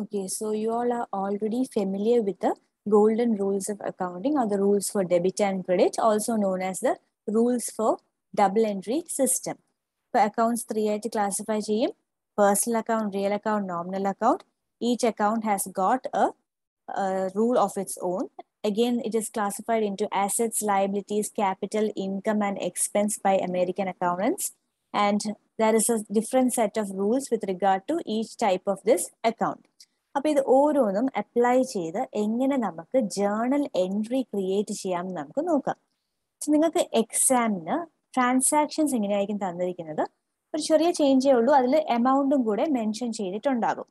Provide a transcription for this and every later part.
Okay, so you all are already familiar with the golden rules of accounting or the rules for debit and credit, also known as the rules for double entry system. For accounts, three ആയിട്ട് classify ചെയ്യും personal account, real account, nominal account. Each account has got a, a rule of its own. Again, it is classified into assets, liabilities, capital, income, and expense by American accountants. And there is a different set of rules with regard to each type of this account. അപ്പൊ ഇത് ഓരോന്നും apply ചെയ്ത് എങ്ങനെ നമുക്ക് journal entry create എന്ന് നമുക്ക് നോക്കാം നിങ്ങൾക്ക് എക്സാമിന് ട്രാൻസാക്ഷൻസ് എങ്ങനെയായിരിക്കും തന്നിരിക്കുന്നത് ഒരു ചെറിയ ചേഞ്ചേ ഉള്ളൂ അതിൽ എമൗണ്ടും കൂടെ മെൻഷൻ ചെയ്തിട്ടുണ്ടാകും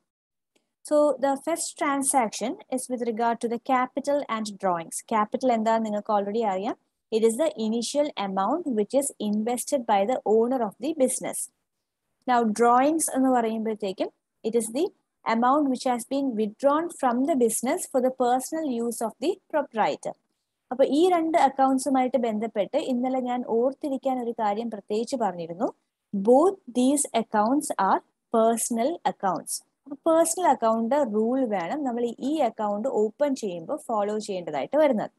so the first transaction is with regard to the capital and drawings capital എന്താണെന്ന് നിങ്ങൾക്ക് ഓൾറെഡി അറിയാം it is the initial amount which is invested by the owner of the business now drawings എന്ന് പറയുമ്പോഴത്തേക്കും it is the amount which has been withdrawn from the business for the personal use of the proprietor. അപ്പോൾ ഈ രണ്ട് അക്കൗണ്ട്സുമായിട്ട് ബന്ധപ്പെട്ട് ഇന്നലെ ഞാൻ ഓർത്തിരിക്കാൻ ഒരു കാര്യം പ്രത്യേകിച്ച് പറഞ്ഞിരുന്നു both these accounts are personal accounts അപ്പോൾ പേഴ്സണൽ അക്കൗണ്ട് റൂൾ വേണം നമ്മൾ ഈ അക്കൗണ്ട് ഓപ്പൺ ചെയ്യുമ്പോൾ ഫോളോ ചെയ്യേണ്ടതായിട്ട് വരുന്നത്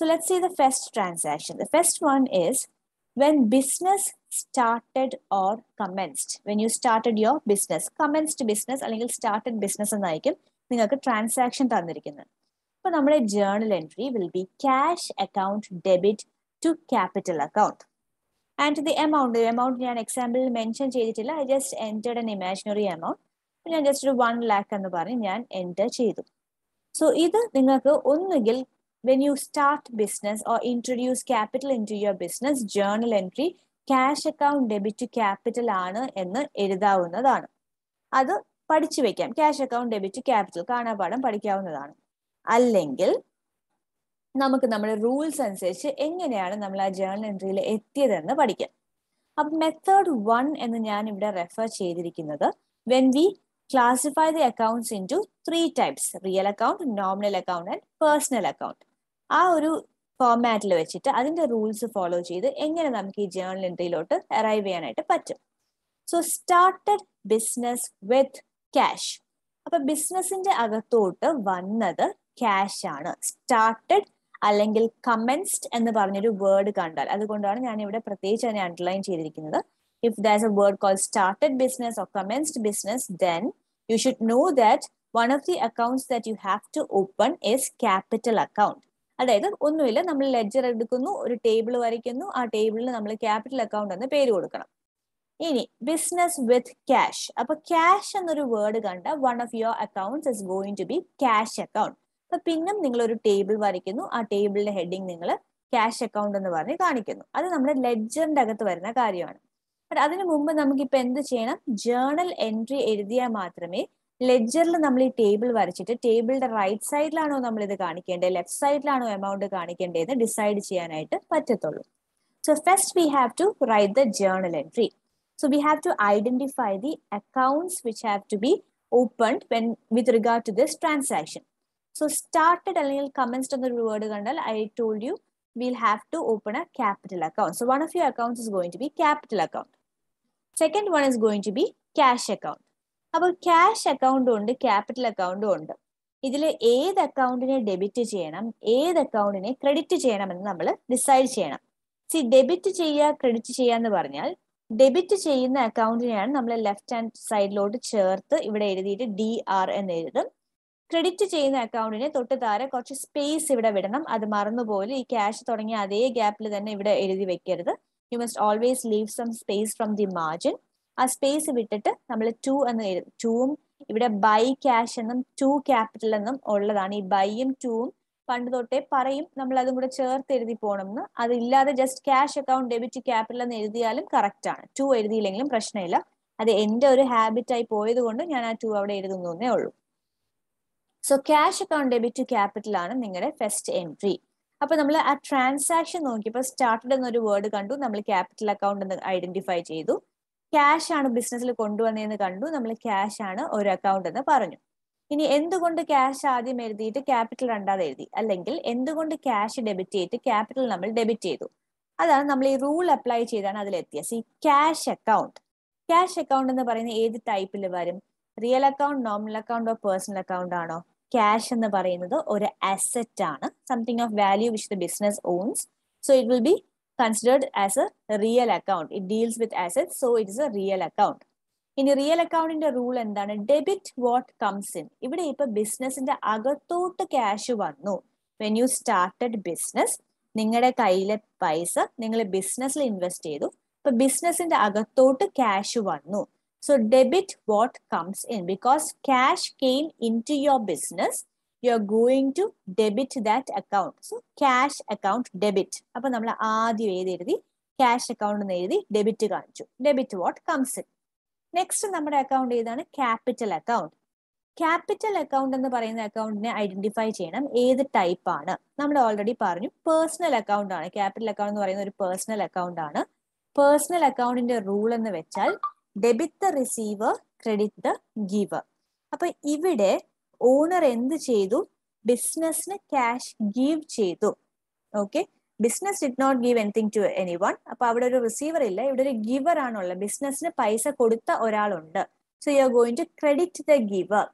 so let see the first transaction the first one is when business started or commenced. When you started your business, commenced business അല്ലെങ്കിൽ started business എന്നായിരിക്കും നിങ്ങൾക്ക് ട്രാൻസാക്ഷൻ തന്നിരിക്കുന്നത് അപ്പൊ നമ്മുടെ journal entry will be cash account debit to capital account and the amount amount ഞാൻ എക്സാമ്പിളിൽ mention ചെയ്തിട്ടില്ല I just entered an imaginary amount ഞാൻ ജസ്റ്റ് ഒരു വൺ ലാക്ക് എന്ന് പറഞ്ഞ് ഞാൻ എൻറ്റർ ചെയ്തു സോ ഇത് നിങ്ങൾക്ക് ഒന്നുകിൽ when you start business or introduce capital into your business journal entry cash account debit to capital ആണ് എന്ന് എഴുതാവുന്നതാണ് അത് പഠിച്ചു വെക്കാം ക്യാഷ് അക്കൗണ്ട് ഡെബിറ്റ് ക്യാപിറ്റൽ കാണാപാഠം പഠിക്കാവുന്നതാണ് അല്ലെങ്കിൽ നമുക്ക് നമ്മുടെ റൂൾസ് അനുസരിച്ച് എങ്ങനെയാണ് നമ്മൾ ആ ജേണൽ എൻട്രിയിൽ എത്തിയതെന്ന് പഠിക്കാം അപ്പൊ മെത്തേഡ് വൺ എന്ന് ഞാൻ ഇവിടെ റെഫർ ചെയ്തിരിക്കുന്നത് when we classify the accounts into three types real account nominal account and personal account ആ ഒരു ഫോർമാറ്റിൽ വെച്ചിട്ട് അതിന്റെ റൂൾസ് ഫോളോ ചെയ്ത് എങ്ങനെ നമുക്ക് ഈ ജേണൽ എൻട്രിയിലോട്ട് അറൈവ് ചെയ്യാനായിട്ട് പറ്റും so started business with cash അപ്പൊ ബിസിനസിന്റെ അകത്തോട്ട് വന്നത് ക്യാഷ് ആണ് സ്റ്റാർട്ടഡ് അല്ലെങ്കിൽ കമൻസ്ഡ് എന്ന് പറഞ്ഞൊരു വേർഡ് കണ്ടാൽ അതുകൊണ്ടാണ് ഞാൻ ഇവിടെ പ്രത്യേകിച്ച് അതിനെ അണ്ടർലൈൻ ചെയ്തിരിക്കുന്നത് if there's a word call started business or commenced business then you should know that one of the accounts that you have to open is capital account അതായത് ഒന്നുമില്ല നമ്മൾ ലെഡ്ജർ എടുക്കുന്നു ഒരു ടേബിൾ വരയ്ക്കുന്നു ആ ടേബിളിൽ നമ്മൾ ക്യാപിറ്റൽ അക്കൗണ്ട് എന്ന് പേര് കൊടുക്കണം ഇനി ബിസിനസ് വിത്ത് ക്യാഷ് അപ്പൊ ക്യാഷ് എന്നൊരു വേർഡ് കണ്ട one of your accounts is going to be cash account അപ്പൊ പിന്നും നിങ്ങൾ ഒരു ടേബിൾ വരയ്ക്കുന്നു ആ ടേബിളിന്റെ ഹെഡിങ് നിങ്ങൾ ക്യാഷ് അക്കൗണ്ട് എന്ന് പറഞ്ഞ് കാണിക്കുന്നു അത് നമ്മുടെ ലെഡ്ജറിന്റെ അകത്ത് വരുന്ന കാര്യമാണ് അതിനു മുമ്പ് നമുക്ക് ഇപ്പൊ എന്ത് ചെയ്യണം ജേണൽ എൻട്രി എഴുതിയാൽ മാത്രമേ ലെഡ്ജറിൽ നമ്മൾ ഈ ടേബിൾ വരച്ചിട്ട് ടേബിളിന്റെ റൈറ്റ് സൈഡിലാണോ നമ്മൾ ഇത് കാണിക്കേണ്ടത് ലെഫ്റ്റ് സൈഡിലാണോ എമൗണ്ട് കാണിക്കേണ്ടതെന്ന് ഡിസൈഡ് ചെയ്യാനായിട്ട് പറ്റത്തുള്ളൂ so first we have to write the journal entry so we have to identify the accounts which have to be opened when with regard to this transaction so started അല്ലെങ്കിൽ commenced എന്നൊരു word കണ്ടാൽ I told you will have to open a capital account so one of you accounts is going to be capital account second one is going to be cash account അപ്പോൾ cash അക്കൗണ്ടും ഉണ്ട് capital അക്കൗണ്ടും ഉണ്ട് ഇതിൽ ഏത് അക്കൗണ്ടിനെ debit ചെയ്യണം ഏത് അക്കൗണ്ടിനെ credit ചെയ്യണം എന്ന് നമ്മൾ ഡിസൈഡ് ചെയ്യണം സി ഡെബിറ്റ് ചെയ്യുക ക്രെഡിറ്റ് ചെയ്യുക എന്ന് പറഞ്ഞാൽ ഡെബിറ്റ് ചെയ്യുന്ന അക്കൗണ്ടിനെയാണ് നമ്മൾ ലെഫ്റ്റ് ഹാൻഡ് സൈഡിലോട്ട് ചേർത്ത് ഇവിടെ എഴുതിയിട്ട് ഡി ആർ എന്ന് എഴുതും ക്രെഡിറ്റ് ചെയ്യുന്ന അക്കൗണ്ടിനെ തൊട്ട് താരെ കുറച്ച് സ്പേസ് ഇവിടെ വിടണം അത് മറന്നുപോലെ ഈ ക്യാഷ് തുടങ്ങിയ അതേ ഗ്യാപ്പിൽ തന്നെ ഇവിടെ എഴുതി വെക്കരുത് you must always leave some space from the margin ആ സ്പേസ് വിട്ടിട്ട് നമ്മൾ ടു എന്ന് എഴുതും ടൂവും ഇവിടെ ബൈ ക്യാഷ് എന്നും ടു ക്യാപിറ്റൽ എന്നും ഉള്ളതാണ് ഈ ബൈയും ടൂവും പണ്ട് തൊട്ടേ പറയും നമ്മൾ അതും കൂടെ ചേർത്ത് എഴുതി പോകണമെന്ന് അതില്ലാതെ just cash account debit capital എന്ന് എഴുതിയാലും കറക്റ്റ് ആണ് ടു എഴുതിയില്ലെങ്കിലും പ്രശ്നമില്ല അത് എന്റെ ഒരു ഹാബിറ്റായി പോയത് കൊണ്ട് ഞാൻ ആ ടു അവിടെ എഴുതുന്നു എന്നേ ഉള്ളൂ so cash account debit capital ആണ് നിങ്ങളുടെ ഫസ്റ്റ് എൻട്രി അപ്പൊ നമ്മൾ ആ ട്രാൻസാക്ഷൻ നോക്കിയപ്പോൾ സ്റ്റാർട്ടഡ് എന്നൊരു വേർഡ് കണ്ടു നമ്മൾ ക്യാപിറ്റൽ അക്കൗണ്ട് ഐഡന്റിഫൈ ചെയ്തു ക്യാഷ് ആണ് ബിസിനസ്സിൽ കൊണ്ടുവന്നതെന്ന് കണ്ടു നമ്മൾ ക്യാഷ് ആണ് ഒരു അക്കൗണ്ട് എന്ന് പറഞ്ഞു ഇനി എന്തുകൊണ്ട് ക്യാഷ് ആദ്യം എഴുതിയിട്ട് ക്യാപിറ്റൽ രണ്ടാമത് എഴുതി അല്ലെങ്കിൽ എന്തുകൊണ്ട് ക്യാഷ് ഡെബിറ്റ് ചെയ്തിട്ട് ക്യാപിറ്റൽ നമ്മൾ ഡെബിറ്റ് ചെയ്തു അതാണ് നമ്മൾ ഈ റൂൾ അപ്ലൈ ചെയ്താണ് അതിലെത്തിയത് see cash account cash account എന്ന് പറയുന്ന ഏത് ടൈപ്പിൽ വരും റിയൽ അക്കൗണ്ട് നോമിനൽ അക്കൗണ്ടോ പേഴ്സണൽ അക്കൗണ്ട് ആണോ ക്യാഷ് എന്ന് പറയുന്നത് ഒരു അസറ്റ് ആണ് something of value which the business owns so it will be considered as a real account it deals with asset so it is a real account. ഇനി real അക്കൗണ്ടിന്റെ rule എന്താണ് debit what comes in ഇവിടെ ഇപ്പൊ ബിസിനസിന്റെ അകത്തോട്ട് cash വന്നു when you started business നിങ്ങളുടെ കയ്യിലെ പൈസ നിങ്ങൾ ബിസിനസ്സിൽ ഇൻവെസ്റ്റ് ചെയ്തു ഇപ്പൊ ബിസിനസിന്റെ അകത്തോട്ട് ക്യാഷ് വന്നു so debit what comes in because cash came into your business you are going to debit that account so cash account debit അപ്പൊ നമ്മൾ ആദ്യം ഏത് എഴുതി ക്യാഷ് അക്കൗണ്ട് എന്ന് എഴുതി ഡെബിറ്റ് കാണിച്ചു debit what comes in next നമ്മുടെ account ഏതാണ് ക്യാപിറ്റൽ അക്കൗണ്ട് ക്യാപിറ്റൽ അക്കൗണ്ട് എന്ന് പറയുന്ന അക്കൗണ്ടിനെ ഐഡന്റിഫൈ ചെയ്യണം ഏത് ടൈപ്പ് ആണ് നമ്മൾ ഓൾറെഡി പറഞ്ഞു പേഴ്സണൽ അക്കൗണ്ട് ആണ് ക്യാപിറ്റൽ അക്കൗണ്ട് എന്ന് പറയുന്ന ഒരു പേഴ്സണൽ അക്കൗണ്ട് ആണ് പേഴ്സണൽ അക്കൗണ്ടിന്റെ റൂൾ എന്ന് വെച്ചാൽ debit the receiver credit the giver അപ്പൊ ഇവിടെ ഓണർ എന്ത് ചെയ്തു ബിസിനസ്സിന് ക്യാഷ് ഗീവ് ചെയ്തു okay business did not give anything to anyone അപ്പൊ അവിടെ ഒരു റിസീവർ ഇല്ല ഇവിടെ ഒരു ഗിവർ ആണുള്ളത് ബിസിനസ്സിന് പൈസ കൊടുത്ത ഒരാളുണ്ട് so you are going to credit the giver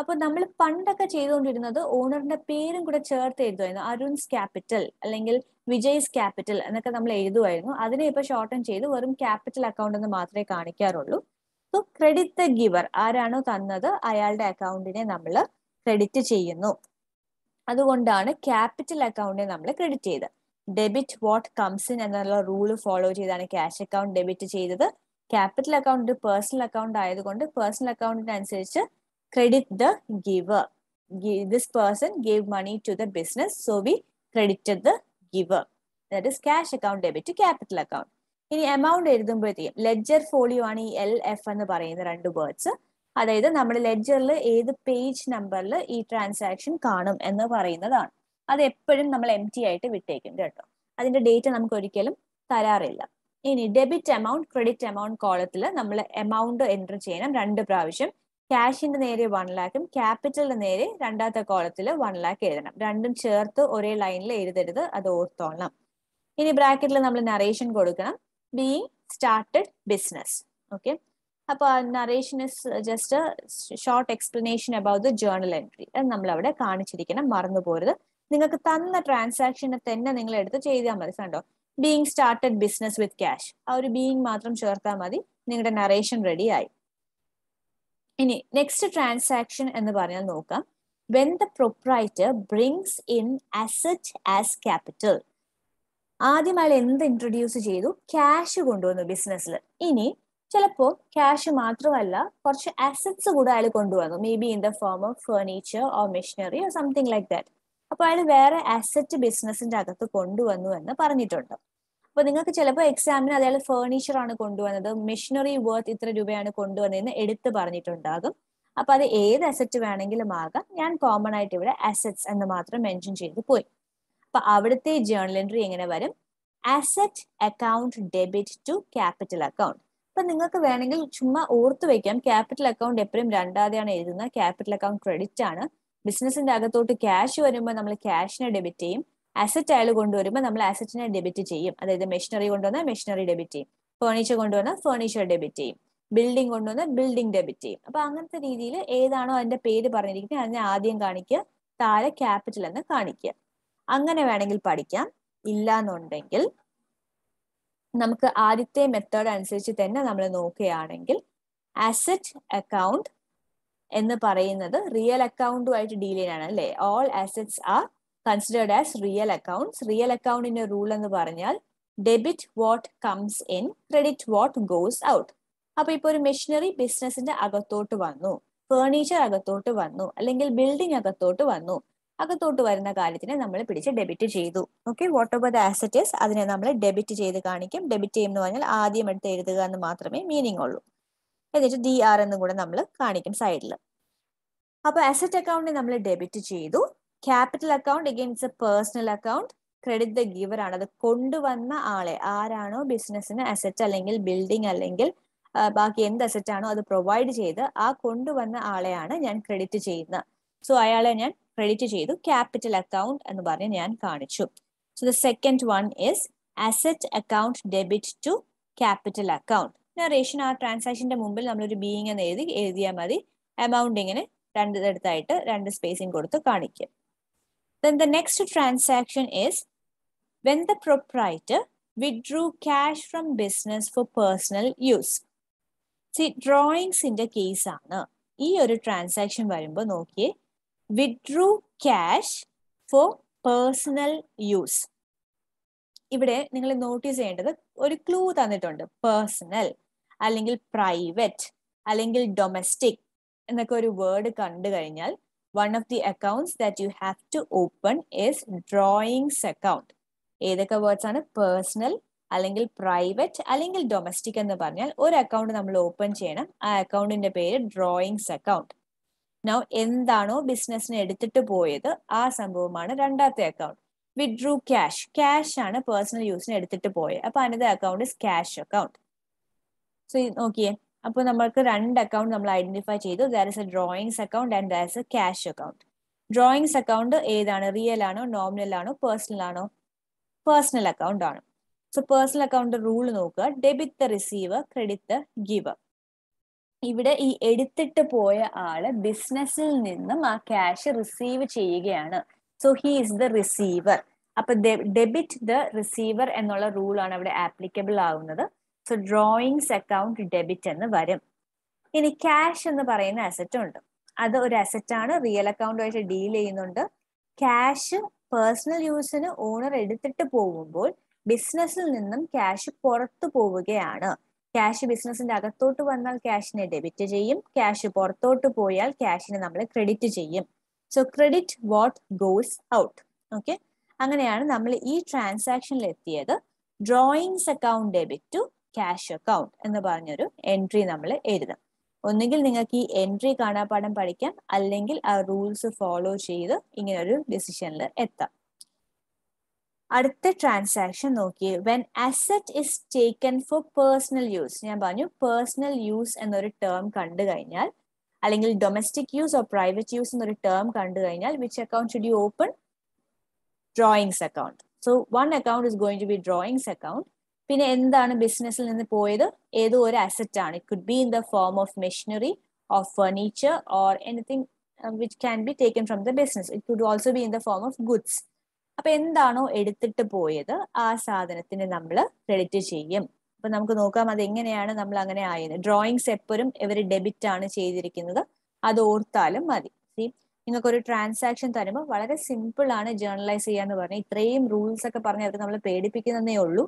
അപ്പൊ നമ്മൾ പണ്ടൊക്കെ ചെയ്തുകൊണ്ടിരുന്നത് ഓണറിന്റെ പേരും കൂടെ ചേർത്ത് എഴുതുമായിരുന്നു അരുൺസ് ക്യാപിറ്റൽ അല്ലെങ്കിൽ വിജയ്സ് ക്യാപിറ്റൽ എന്നൊക്കെ നമ്മൾ എഴുതുമായിരുന്നു അതിനെ ഇപ്പൊ ഷോർട്ടൺ ചെയ്ത് വെറും ക്യാപിറ്റൽ അക്കൗണ്ട് എന്ന് മാത്രമേ കാണിക്കാറുള്ളൂ അപ്പൊ ക്രെഡിറ്റ് ദ ഗിവർ ആരാണോ തന്നത് അയാളുടെ അക്കൗണ്ടിനെ നമ്മൾ ക്രെഡിറ്റ് ചെയ്യുന്നു അതുകൊണ്ടാണ് ക്യാപിറ്റൽ അക്കൗണ്ടിനെ നമ്മൾ ക്രെഡിറ്റ് ചെയ്തത് ഡെബിറ്റ് വാട്ട് കംസ് ഇൻ എന്നുള്ള റൂൾ ഫോളോ ചെയ്താണ് ക്യാഷ് അക്കൗണ്ട് ഡെബിറ്റ് ചെയ്തത് ക്യാപിറ്റൽ അക്കൗണ്ട് പേഴ്സണൽ അക്കൗണ്ട് ആയതുകൊണ്ട് പേഴ്സണൽ അക്കൗണ്ടിനനുസരിച്ച് credit the giver this person gave money to the business so we credit the giver that is cash account debit capital account ഇനി amount എഴുതുമ്പോഴത്തേക്കും ledger folio ആണ് ഈ L F എന്ന് പറയുന്ന രണ്ട് words അതായത് നമ്മൾ ലെഡ്ജറിൽ ഏത് പേജ് നമ്പറിൽ ഈ ട്രാൻസാക്ഷൻ കാണും എന്ന് പറയുന്നതാണ് അത് എപ്പോഴും നമ്മൾ എം ടി ആയിട്ട് വിട്ടേക്കും കേട്ടോ അതിന്റെ ഡേറ്റ് നമുക്ക് ഒരിക്കലും തരാറില്ല ഇനി ഡെബിറ്റ് എമൗണ്ട് ക്രെഡിറ്റ് എമൗണ്ട് കോളത്തിൽ നമ്മൾ എമൗണ്ട് എൻ്റർ ചെയ്യണം രണ്ട് പ്രാവശ്യം ക്യാഷിന്റെ നേരെ വൺ ലാക്കും ക്യാപിറ്റലിന്റെ നേരെ രണ്ടാമത്തെ കോളത്തിൽ വൺ ലാക്ക് എഴുതണം രണ്ടും ചേർത്ത് ഒരേ ലൈനിൽ എഴുതരുത് അത് ഓർത്തോളണം ഇനി ബ്രാക്കറ്റിൽ നമ്മൾ നറേഷൻ കൊടുക്കണം being started business. Okay. അപ്പൊ narration is just short explanation about the journal entry അത് നമ്മൾ അവിടെ കാണിച്ചിരിക്കണം മറന്നു പോരുത് നിങ്ങൾക്ക് തന്ന ട്രാൻസാക്ഷനെ തന്നെ നിങ്ങൾ എടുത്ത് ചെയ്താൽ മതി കണ്ടോ being started business with cash ആ ഒരു ബീങ് മാത്രം ചേർത്താൽ മതി നിങ്ങളുടെ നറേഷൻ റെഡി ആയി ഇനി നെക്സ്റ്റ് ട്രാൻസാക്ഷൻ എന്ന് പറഞ്ഞാൽ നോക്കാം when the proprietor brings in asset as capital ആദ്യം അയാൾ എന്ത് ഇൻട്രൊഡ്യൂസ് ചെയ്തു ക്യാഷ് കൊണ്ടുവന്നു ബിസിനസ്സിൽ ഇനി ചിലപ്പോൾ ക്യാഷ് മാത്രമല്ല കുറച്ച് അസറ്റ്സ് കൂടെ അയാൾ കൊണ്ടുവന്നു may be in the form of furniture or machinery or something like that അപ്പൊ അയാൾ വേറെ അസറ്റ് ബിസിനസിന്റെ അകത്ത് കൊണ്ടുവന്നു എന്ന് പറഞ്ഞിട്ടുണ്ട് അപ്പൊ നിങ്ങൾക്ക് ചിലപ്പോൾ എക്സാമിന് അതായത് ഫേർണിച്ചർ ആണ് കൊണ്ടുവന്നത് മെഷീനറി വർത്ത് ഇത്ര രൂപയാണ് കൊണ്ടുവന്നതെന്ന് എടുത്ത് പറഞ്ഞിട്ടുണ്ടാകും അപ്പൊ അത് ഏത് അസറ്റ് വേണമെങ്കിലും ആകാം ഞാൻ കോമൺ ആയിട്ട് ഇവിടെ അസറ്റ്സ് എന്ന് മാത്രം മെൻഷൻ ചെയ്ത് പോയി അപ്പൊ അവിടുത്തെ ജേണൽ എൻട്രി എങ്ങനെ വരും asset account debit to capital account അപ്പൊ നിങ്ങൾക്ക് വേണമെങ്കിൽ ചുമ്മാ ഓർത്തു വെക്കാം ക്യാപിറ്റൽ അക്കൗണ്ട് എപ്പോഴും രണ്ടാതെയാണ് എഴുതുന്നത് ക്യാപിറ്റൽ അക്കൗണ്ട് ക്രെഡിറ്റ് ആണ് ബിസിനസിന്റെ അകത്തോട്ട് ക്യാഷ് വരുമ്പോൾ നമ്മൾ ക്യാഷിനെ ഡെബിറ്റ് ചെയ്യും അസറ്റ് അയാൾ കൊണ്ടുവരുമ്പോൾ നമ്മൾ അസറ്റിനെ ഡെബിറ്റ് ചെയ്യും അതായത് മെഷീനറി കൊണ്ടുവന്നാൽ മെഷീനറി ഡെബിറ്റ് ചെയ്യും ഫേർണിച്ചർ കൊണ്ടുവന്നാൽ ഫേർണിച്ചർ ഡെബിറ്റ് ചെയ്യും ബിൽഡിംഗ് കൊണ്ടുവന്നാൽ ബിൽഡിംഗ് ഡെബിറ്റ് ചെയ്യും അപ്പൊ അങ്ങനത്തെ രീതിയിൽ ഏതാണോ അതിന്റെ പേര് പറഞ്ഞിരിക്കുന്നത് അതിനെ ആദ്യം കാണിക്കുക താഴെ ക്യാപിറ്റൽ എന്ന് കാണിക്കുക അങ്ങനെ വേണമെങ്കിൽ പഠിക്കാം ഇല്ല എന്നുണ്ടെങ്കിൽ നമുക്ക് ആദ്യത്തെ മെത്തേഡ് അനുസരിച്ച് തന്നെ നമ്മൾ നോക്കുകയാണെങ്കിൽ അസറ്റ് അക്കൗണ്ട് എന്ന് പറയുന്നത് റിയൽ അക്കൗണ്ടുമായിട്ട് ഡീൽ ചെയ്യാനാണ് അല്ലേ all assets are considered as real accounts real അക്കൗണ്ടിന്റെ റൂൾ എന്ന് പറഞ്ഞാൽ debit what comes in credit what goes out അപ്പൊ ഇപ്പൊ ഒരു മെഷീനറി ബിസിനസിന്റെ അകത്തോട്ട് വന്നു ഫേർണിച്ചർ അകത്തോട്ട് വന്നു അല്ലെങ്കിൽ ബിൽഡിംഗ് അകത്തോട്ട് വന്നു അകത്തോട്ട് വരുന്ന കാര്യത്തിന് നമ്മൾ പിടിച്ച് ഡെബിറ്റ് ചെയ്തു okay whatever the assets അതിനെ നമ്മൾ ഡെബിറ്റ് ചെയ്ത് കാണിക്കും ഡെബിറ്റ് ചെയ്യുമെന്ന് പറഞ്ഞാൽ ആദ്യം എടുത്ത് എഴുതുക എന്ന് മാത്രമേ മീനിങ് ഉള്ളൂ എന്നിട്ട് ഡി ആർ എന്നും കൂടെ നമ്മൾ കാണിക്കും സൈഡിൽ അപ്പോൾ അസറ്റ് അക്കൗണ്ടിനെ നമ്മൾ ഡെബിറ്റ് ചെയ്തു capital account it's a personal account credit the giver ആണ് അത് കൊണ്ടുവന്ന ആളെ ആരാണോ ബിസിനസ്സിന് അസറ്റ് അല്ലെങ്കിൽ ബിൽഡിംഗ് അല്ലെങ്കിൽ ബാക്കി എന്ത് അസറ്റ് ആണോ അത് പ്രൊവൈഡ് ചെയ്ത് ആ കൊണ്ടുവന്ന ആളെയാണ് ഞാൻ ക്രെഡിറ്റ് ചെയ്യുന്നത് സോ അയാളെ ഞാൻ ക്രെഡിറ്റ് ചെയ്തു ക്യാപിറ്റൽ അക്കൗണ്ട് എന്ന് പറഞ്ഞ് ഞാൻ കാണിച്ചു so the second one is asset account debit to capital account narration ആ ട്രാൻസാക്ഷന്റെ മുമ്പിൽ നമ്മളൊരു ബീയിങ് എന്ന് എഴുതി എഴുതിയാൽ മതി എമൗണ്ട് ഇങ്ങനെ രണ്ട് ഇടത്തായിട്ട് രണ്ട് സ്പേസിങ് കൊടുത്ത് കാണിക്കും then the next transaction is when the proprietor withdrew cash from business for personal use see ഡ്രോയിങ്സിന്റെ കേസാണ് ഈ ഒരു ട്രാൻസാക്ഷൻ വരുമ്പോൾ നോക്കിയേ withdrew cash for personal use ഇവിടെ നിങ്ങൾ നോട്ടീസ് ചെയ്യേണ്ടത് ഒരു ക്ലൂ തന്നിട്ടുണ്ട് പേഴ്സണൽ അല്ലെങ്കിൽ പ്രൈവറ്റ് അല്ലെങ്കിൽ ഡൊമസ്റ്റിക് എന്നൊക്കെ ഒരു വേർഡ് കണ്ടു കഴിഞ്ഞാൽ one of the accounts that you have to open is drawings account ഏതൊക്കെ വേർഡ്സ് ആണ് പേഴ്സണൽ അല്ലെങ്കിൽ പ്രൈവറ്റ് അല്ലെങ്കിൽ ഡൊമസ്റ്റിക് എന്ന് പറഞ്ഞാൽ ഒരു അക്കൗണ്ട് നമ്മൾ ഓപ്പൺ ചെയ്യണം ആ അക്കൗണ്ടിന്റെ പേര് ഡ്രോയിങ്സ് അക്കൗണ്ട് നൗ എന്താണോ ബിസിനസ്സിന് എടുത്തിട്ട് പോയത് ആ സംഭവമാണ് രണ്ടാമത്തെ അക്കൗണ്ട് വിഡ്രൂ ക്യാഷ് ക്യാഷ് ആണ് പേഴ്സണൽ യൂസിന് എടുത്തിട്ട് പോയത് അപ്പൊ another account is cash account so നോക്കിയേ അപ്പൊ നമ്മൾക്ക് രണ്ട് അക്കൗണ്ട് നമ്മൾ ഐഡന്റിഫൈ ചെയ്തു there is a drawings account and there is a cash account drawings account ഏതാണ് റിയൽ ആണോ നോമിനൽ ആണോ പേഴ്സണൽ ആണോ പേഴ്സണൽ അക്കൗണ്ട് ആണ് സോ പേഴ്സണൽ അക്കൗണ്ട് റൂൾ നോക്കുക debit the receiver credit the giver ഇവിടെ ഈ എടുത്തിട്ട് പോയ ആള് ബിസിനസ്സിൽ നിന്നും ആ ക്യാഷ് റിസീവ് ചെയ്യുകയാണ് so he is the receiver അപ്പൊ ഡെബിറ്റ് ദ റിസീവർ എന്നുള്ള റൂൾ ആണ് അവിടെ ആപ്ലിക്കബിൾ ആവുന്നത് സോ ഡ്രോയിങ്സ് അക്കൗണ്ട് ഡെബിറ്റ് എന്ന് വരും ഇനി ക്യാഷ് എന്ന് പറയുന്ന അസറ്റ് ഉണ്ട് അത് ഒരു അസറ്റാണ് റിയൽ അക്കൗണ്ടുമായിട്ട് ഡീൽ ചെയ്യുന്നുണ്ട് ക്യാഷ് പേഴ്സണൽ യൂസിന് ഓണർ എടുത്തിട്ട് പോകുമ്പോൾ ബിസിനസ്സിൽ നിന്നും ക്യാഷ് പുറത്തു പോവുകയാണ് ക്യാഷ് ബിസിനസിന്റെ അകത്തോട്ട് വന്നാൽ ക്യാഷിനെ ഡെബിറ്റ് ചെയ്യും ക്യാഷ് പുറത്തോട്ട് പോയാൽ ക്യാഷിനെ നമ്മൾ ക്രെഡിറ്റ് ചെയ്യും so credit what goes out okay അങ്ങനെയാണ് നമ്മൾ ഈ ട്രാൻസാക്ഷനിൽ എത്തിയത് drawings account debit to cash account എന്ന് പറഞ്ഞൊരു എൻട്രി നമ്മൾ എഴുതാം ഒന്നുകിൽ നിങ്ങൾക്ക് ഈ എൻട്രി കാണാപ്പാഠം പഠിക്കാം അല്ലെങ്കിൽ ആ റൂൾസ് ഫോളോ ചെയ്ത് ഇങ്ങനെ ഒരു ഡിസിഷനിൽ എത്താം അടുത്ത ട്രാൻസാക്ഷൻ നോക്കി when asset is taken for personal use ഞാൻ പറഞ്ഞു പേഴ്സണൽ യൂസ് എന്നൊരു ടേം കണ്ടു കഴിഞ്ഞാൽ അല്ലെങ്കിൽ domestic use or private use എന്നൊരു ടേം കണ്ടു കഴിഞ്ഞാൽ which account should you open drawings account so one account is going to be drawings account പിന്നെ എന്താണ് ബിസിനസ്സിൽ നിന്ന് പോയത് ഏതോ ഒരു അസറ്റ് ആണ് it could be in the form of machinery or furniture or anything which can be taken from the business it could also be in the form of goods അപ്പൊ എന്താണോ എടുത്തിട്ട് പോയത് ആ സാധനത്തിന് നമ്മൾ ക്രെഡിറ്റ് ചെയ്യും അപ്പൊ നമുക്ക് നോക്കാം അത് എങ്ങനെയാണ് നമ്മൾ അങ്ങനെ ആയത് ഡ്രോയിങ്സ് എപ്പോഴും ഇവർ ഡെബിറ്റ് ആണ് ചെയ്തിരിക്കുന്നത് അത് ഓർത്താലും മതി സി നിങ്ങൾക്ക് ഒരു ട്രാൻസാക്ഷൻ തരുമ്പോൾ വളരെ സിമ്പിൾ ആണ് ജേർണലൈസ് ചെയ്യാന്ന് പറഞ്ഞാൽ ഇത്രയും റൂൾസ് ഒക്കെ പറഞ്ഞ് അവർക്ക് നമ്മൾ പേടിപ്പിക്കുന്നതേ ഉള്ളൂ